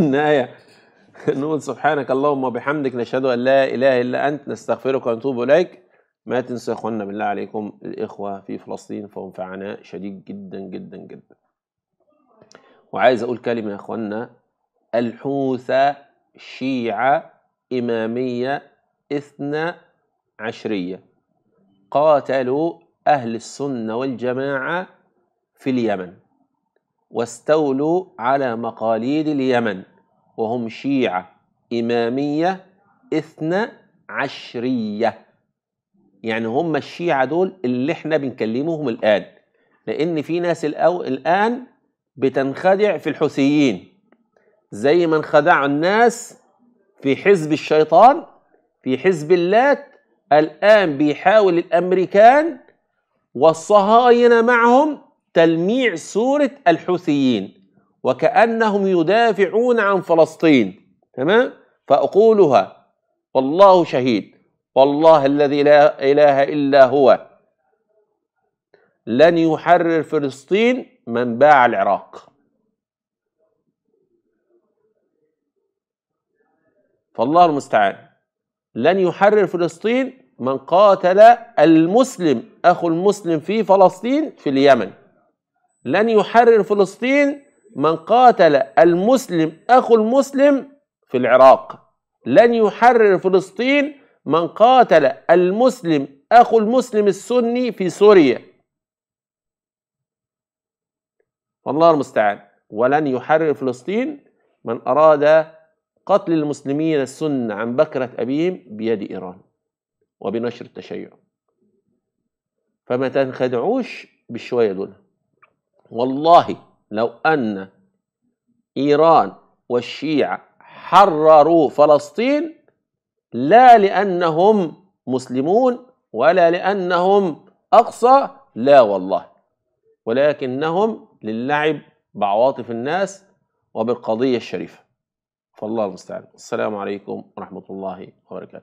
النهاية نقول سبحانك اللهم وبحمدك نشهد أن لا إله إلا أنت نستغفرك ونتوب إليك ما تنسوا إخواننا بالله عليكم الإخوة في فلسطين فهم في عناء شديد جدا جدا جدا وعايز أقول كلمة يا إخواننا الحوثة شيعة إمامية إثنى عشرية قاتلوا أهل السنة والجماعة في اليمن واستولوا على مقاليد اليمن وهم شيعة إمامية إثنى عشرية يعني هم الشيعة دول اللي احنا بنكلمهم الآن لأن في ناس الأو الآن بتنخدع في الحوثيين زي ما انخدعوا الناس في حزب الشيطان في حزب اللات الآن بيحاول الأمريكان والصهاينة معهم تلميع صورة الحوثيين وكأنهم يدافعون عن فلسطين تمام فأقولها والله شهيد والله الذي لا إله إلا هو لن يحرر فلسطين من باع العراق فالله المستعان لن يحرر فلسطين من قاتل المسلم اخو المسلم في فلسطين في اليمن لن يحرر فلسطين من قاتل المسلم أخو المسلم في العراق لن يحرر فلسطين من قاتل المسلم أخو المسلم السني في سوريا والله المستعان ولن يحرر فلسطين من أراد قتل المسلمين السن عن بكرة أبيهم بيد إيران وبنشر التشيع فما تنخدعوش بالشوية دول والله لو أن إيران والشيعة حرروا فلسطين لا لأنهم مسلمون ولا لأنهم أقصى لا والله ولكنهم للعب بعواطف الناس وبالقضية الشريفة فالله المستعان السلام عليكم ورحمة الله وبركاته